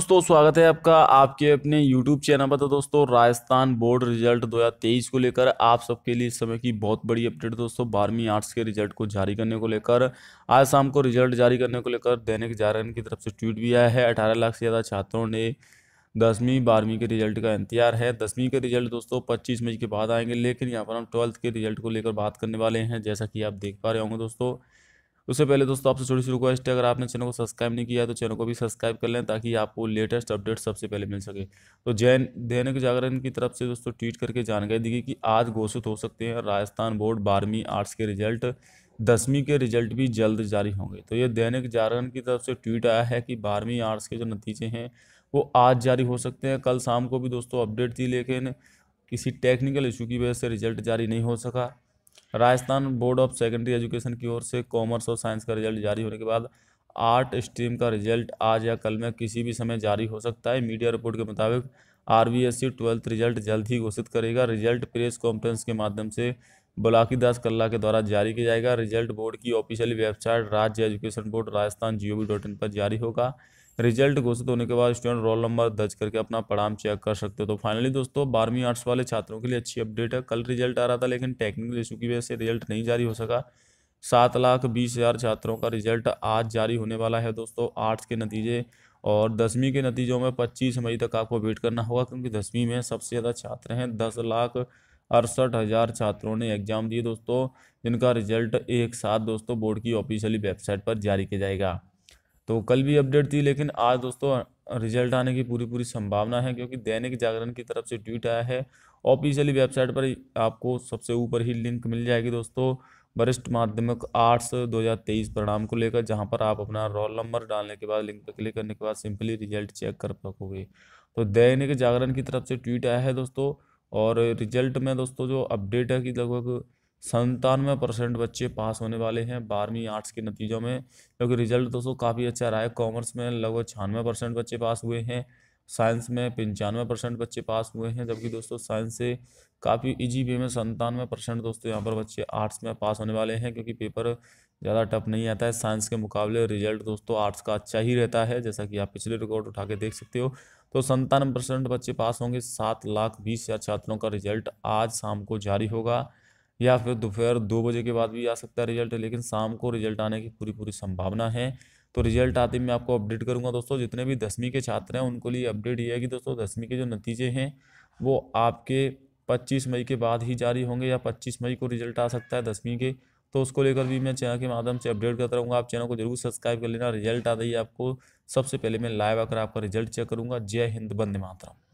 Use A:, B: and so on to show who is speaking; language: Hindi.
A: दोस्तों स्वागत है आपका आपके अपने YouTube चैनल पर तो दोस्तों राजस्थान बोर्ड रिजल्ट 2023 को लेकर आप सबके लिए इस समय की बहुत बड़ी अपडेट दोस्तों बारहवीं आर्ट्स के रिजल्ट को जारी करने को लेकर आज शाम को रिजल्ट जारी करने को लेकर दैनिक जागरण की तरफ से ट्वीट भी आया है अठारह लाख से ज़्यादा छात्रों ने दसवीं बारहवीं के रिजल्ट का इंतजार है दसवीं के रिजल्ट दोस्तों पच्चीस मई के बाद आएंगे लेकिन यहाँ पर हम ट्वेल्थ के रिजल्ट को लेकर बात करने वाले हैं जैसा कि आप देख पा रहे होंगे दोस्तों उससे पहले दोस्तों आपसे छोटी सी रिक्वेस्ट है अगर आपने चैनल को सब्सक्राइब नहीं किया तो चैनल को भी सब्सक्राइब कर लें ताकि आपको लेटेस्ट अपडेट सबसे पहले मिल सके तो जैन दैनिक जागरण की तरफ से दोस्तों ट्वीट करके जानकारी दी गई कि आज घोषित हो सकते हैं राजस्थान बोर्ड बारहवीं आर्ट्स के रिजल्ट दसवीं के रिजल्ट भी जल्द जारी होंगे तो ये दैनिक जागरण की तरफ से ट्वीट आया है कि बारहवीं आर्ट्स के जो नतीजे हैं वो आज जारी हो सकते हैं कल शाम को भी दोस्तों अपडेट थी लेकिन किसी टेक्निकल इशू की वजह से रिजल्ट जारी नहीं हो सका Rajasthan board of secondary education की ओर से कॉमर्स और साइंस का रिजल्ट जारी होने के बाद आर्ट स्ट्रीम का रिजल्ट आज या कल में किसी भी समय जारी हो सकता है मीडिया रिपोर्ट के मुताबिक R B S C twelfth result जल्द ही घोषित करेगा रिजल्ट प्रेस कॉन्फ्रेंस के माध्यम से बुलाकी दास कल्ला के द्वारा जारी किया जाएगा रिजल्ट बोर्ड की ऑफिशियल वेबसाइट राज्य एजुकेशन बोर्ड राजस्थान जी पर जारी होगा रिजल्ट घोषित होने के बाद स्टूडेंट रोल नंबर दर्ज करके अपना पड़ाम चेक कर सकते हो तो फाइनली दोस्तों बारहवीं आर्ट्स वाले छात्रों के लिए अच्छी अपडेट है कल रिजल्ट आ रहा था लेकिन टेक्निकल इशू की वजह से रिजल्ट नहीं जारी हो सका सात लाख बीस हज़ार छात्रों का रिजल्ट आज जारी होने वाला है दोस्तों आर्ट्स के नतीजे और दसवीं के नतीजों में पच्चीस मई तक आपको वेट करना होगा क्योंकि दसवीं में सबसे ज़्यादा छात्र हैं दस लाख अड़सठ हज़ार छात्रों ने एग्ज़ाम दिए दोस्तों जिनका रिजल्ट एक साथ दोस्तों बोर्ड की ऑफिशियली वेबसाइट पर जारी किया जाएगा तो कल भी अपडेट थी लेकिन आज दोस्तों रिजल्ट आने की पूरी पूरी संभावना है क्योंकि दैनिक जागरण की तरफ से ट्वीट आया है ऑफिशियली वेबसाइट पर आपको सबसे ऊपर ही लिंक मिल जाएगी दोस्तों वरिष्ठ माध्यमिक आर्ट्स 2023 परिणाम को लेकर जहां पर आप अपना रोल नंबर डालने के बाद लिंक पर क्लिक करने के बाद सिंपली रिजल्ट चेक कर सकोगे तो दैनिक जागरण की तरफ से ट्वीट आया है दोस्तों और रिजल्ट में दोस्तों जो अपडेट है कि लगभग संतानवे परसेंट बच्चे पास होने वाले हैं बारहवीं आर्ट्स के नतीजों में क्योंकि रिजल्ट दोस्तों काफ़ी अच्छा रहा है कॉमर्स में लगभग छियानवे परसेंट बच्चे पास हुए हैं साइंस में पंचानवे परसेंट बच्चे पास हुए हैं जबकि दोस्तों साइंस से काफ़ी इजी वे में संतानवे परसेंट दोस्तों यहाँ पर बच्चे आर्ट्स में पास होने वाले हैं क्योंकि पेपर ज़्यादा टफ नहीं आता है साइंस के मुकाबले रिजल्ट दोस्तों आर्ट्स का अच्छा ही रहता है जैसा कि आप पिछले रिकॉर्ड उठा के देख सकते हो तो संतानवे परसेंट बच्चे पास होंगे सात लाख बीस हज़ार छात्रों का रिजल्ट आज शाम को जारी होगा या फिर दोपहर दो बजे के बाद भी आ सकता है रिजल्ट लेकिन शाम को रिजल्ट आने की पूरी पूरी संभावना है तो रिजल्ट आते ही मैं आपको अपडेट करूंगा दोस्तों जितने भी दसवीं के छात्र हैं उनको लिए अपडेट ये है कि दोस्तों दसवीं के जो नतीजे हैं वो आपके 25 मई के बाद ही जारी होंगे या 25 मई को रिजल्ट आ सकता है दसवीं के तो उसको लेकर भी मैं चैनल के माध्यम से अपडेट करता रहूँगा आप चैनल को जरूर सब्सक्राइब कर लेना रिजल्ट आता ही आपको सबसे पहले मैं लाइव आकर आपका रिजल्ट चेक करूँगा जय हिंद बंदे मातरम